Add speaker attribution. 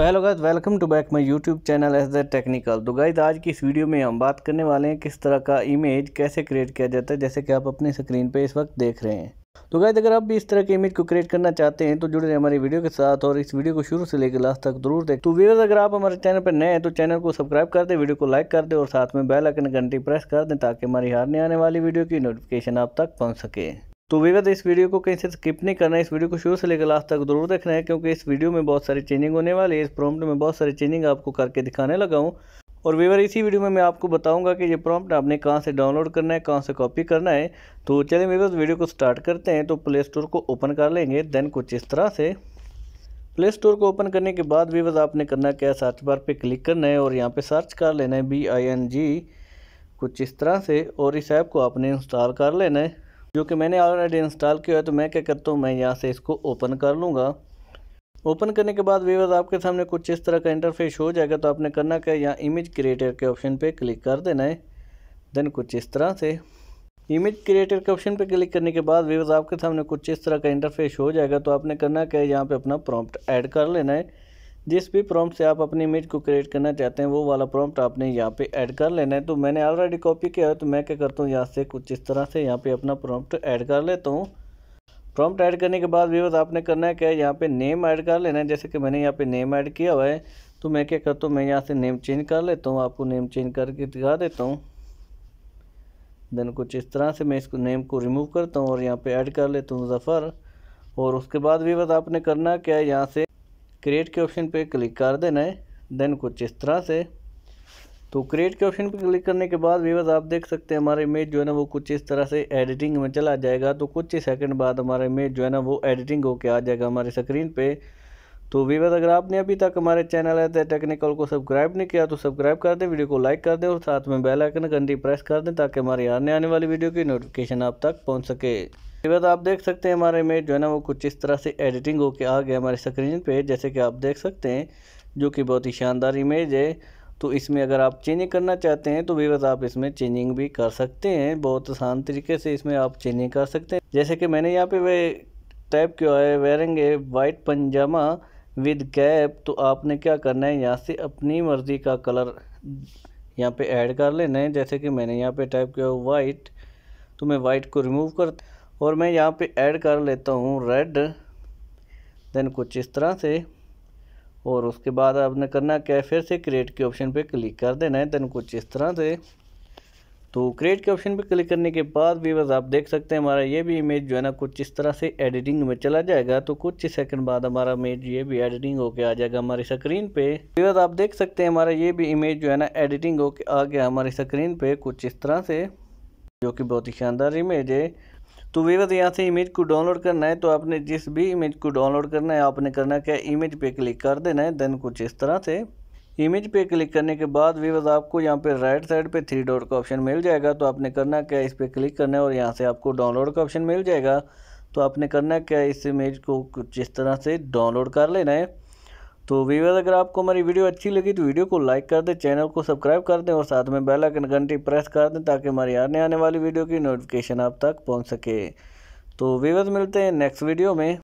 Speaker 1: so hello guys welcome to back my YouTube channel S the technical तो guys तो आज की इस वीडियो में हम बात करने वाले हैं किस तरह का इमेज कैसे क्रिएट किया जाता है जैसे कि आप अपने स्क्रीन पे इस वक्त देख रहे हैं तो गाइस अगर आप भी इस तरह के इमेज को क्रिएट करना चाहते हैं तो जुड़े रहे हमारी वीडियो के साथ और इस वीडियो को शुरू से लेकर लास्ट तक जरूर देखें तो व्यूअर्स अगर आप हमारे चैनल पर नए हैं तो चैनल को सब्सक्राइब कर दें वीडियो को लाइक कर दें और साथ में बेल आइकन घंटी प्रेस कर दें ताकि हमारी हारने आने वाली वीडियो की नोटिफिकेशन आप तक पहुँच सके तो विवेद इस वीडियो को कहीं से स्किप नहीं करना है इस वीडियो को शुरू से लेकर लास्ट तक जरूर देखना है क्योंकि इस वीडियो में बहुत सारी चेंजिंग होने वाली है इस प्रॉम्प्ट में बहुत सारी चेंजिंग आपको करके दिखाने लगा हूँ और वीवर इसी वीडियो में मैं आपको बताऊंगा कि ये प्रॉम्प्ट आपने कहाँ से डाउनलोड करना है कहाँ से कॉपी करना है तो चलिए वीवर वीडियो को स्टार्ट करते हैं तो प्ले स्टोर को ओपन कर लेंगे देन कुछ इस तरह से प्ले स्टोर को ओपन करने के बाद वीवर आपने करना क्या है सर्च बार पर क्लिक करना है और यहाँ पर सर्च कर लेना है बी आई एन जी कुछ इस तरह से और इस ऐप को आपने इंस्टॉल कर लेना है जो कि मैंने ऑलरेडी इंस्टॉल किया है तो मैं क्या करता हूँ मैं यहाँ से इसको ओपन कर लूँगा ओपन करने के बाद वीवर आपके सामने कुछ इस तरह का इंटरफेस हो जाएगा तो आपने करना क्या यहाँ इमेज क्रिएटर के ऑप्शन पे क्लिक कर देना है देन कुछ इस तरह से इमेज क्रिएटर के ऑप्शन पे क्लिक करने के बाद वीवर आपके सामने कुछ इस तरह का इंटरफेस हो जाएगा तो आपने करना क्या यहाँ पे अपना प्रॉम्प्ट ऐड कर लेना है जिस भी प्रॉम्प्ट से आप अपनी इमेज को क्रिएट करना चाहते हैं वो वाला प्रॉम्प्ट आपने यहाँ पे ऐड कर लेना है तो मैंने ऑलरेडी कॉपी किया है तो मैं क्या करता हूँ यहाँ से कुछ इस तरह से यहाँ पे अपना प्रॉम्प्ट ऐड कर लेता हूँ प्रॉम्प्ट ऐड करने के बाद भी बस आपने करना है क्या यहाँ पे नेम ऐड कर लेना है जैसे कि मैंने यहाँ पे नेम ऐड किया हुआ है तो मैं क्या करता हूँ मैं यहाँ से नेम चेंज कर लेता हूँ आपको नेम चेंज करके दिखा देता हूँ देन कुछ इस तरह से मैं इसको नेम को रिमूव करता हूँ और यहाँ पर ऐड कर लेता हूँ जफ़र और उसके बाद भी बस आपने करना क्या है यहाँ से क्रिएट के ऑप्शन पे क्लिक कर देना है देन कुछ इस तरह से तो क्रिएट के ऑप्शन पर क्लिक करने के बाद व्यूवर्स आप देख सकते हैं हमारा इमेज जो है ना वो कुछ इस तरह से एडिटिंग में चला जाएगा तो कुछ ही सेकंड बाद हमारा इमेज जो है ना वो एडिटिंग होके आ जाएगा हमारे स्क्रीन पे तो व्यूवर्स अगर आपने अभी तक हमारे चैनल है टेक्निकल को सब्सक्राइब नहीं किया तो सब्सक्राइब कर दें वीडियो को लाइक कर दें और साथ में बेलाइकन घंटी प्रेस कर दें ताकि हमारी आने आने वाली वीडियो की नोटिफिकेशन आप तक पहुँच सके इसके बाद आप देख सकते हैं हमारा इमेज जो है ना वो कुछ इस तरह से एडिटिंग होके आ गया हमारे स्क्रीन पे जैसे कि आप देख सकते हैं जो कि बहुत ही शानदार इमेज है तो इसमें अगर आप चेंजिंग करना चाहते हैं तो वीवर्स आप इसमें चेंजिंग भी कर सकते हैं बहुत आसान तरीके से इसमें आप चेंजिंग कर सकते हैं जैसे कि मैंने यहाँ पे वे टाइप किया है wearing a white pyjama with cap तो आपने क्या करना है यहाँ से अपनी मर्ज़ी का कलर यहाँ पे ऐड कर लेना है जैसे कि मैंने यहाँ पे टाइप किया वाइट तो मैं वाइट को रिमूव कर और मैं यहाँ पे ऐड कर लेता हूँ रेड देन कुछ इस तरह से और उसके बाद आपने करना क्या है फिर से क्रिएट के ऑप्शन पे क्लिक कर देना है देन कुछ इस तरह से तो क्रिएट के ऑप्शन पे क्लिक करने के बाद बस आप देख सकते हैं हमारा ये भी इमेज जो है ना कुछ इस तरह से एडिटिंग में चला जाएगा तो कुछ ही सेकंड बाद हमारा इमेज ये भी एडिटिंग होके आ जाएगा हमारी स्क्रीन पे बस आप देख सकते हैं हमारा ये भी इमेज जो है ना एडिटिंग होके आ गया हमारी स्क्रीन पे कुछ इस तरह से जो कि बहुत ही शानदार इमेज है तो वेवर यहाँ से इमेज को डाउनलोड करना है तो आपने जिस भी इमेज को डाउनलोड करना है आपने करना क्या इमेज पे क्लिक कर देना है देन कुछ इस तरह से इमेज पे क्लिक करने के बाद बस आपको यहाँ पे राइट साइड पे थ्री डॉट का ऑप्शन मिल जाएगा तो आपने करना क्या इस पर क्लिक करना है और यहाँ से आपको डाउनलोड का ऑप्शन मिल जाएगा तो आपने करना क्या इस इमेज को कुछ इस तरह से डाउनलोड कर लेना है तो वीवर अगर आपको हमारी वीडियो अच्छी लगी तो वीडियो को लाइक कर दें चैनल को सब्सक्राइब कर दें और साथ में बेल आइकन घंटी प्रेस कर दें ताकि हमारी आने आने वाली वीडियो की नोटिफिकेशन आप तक पहुंच सके तो वीवर मिलते हैं नेक्स्ट वीडियो में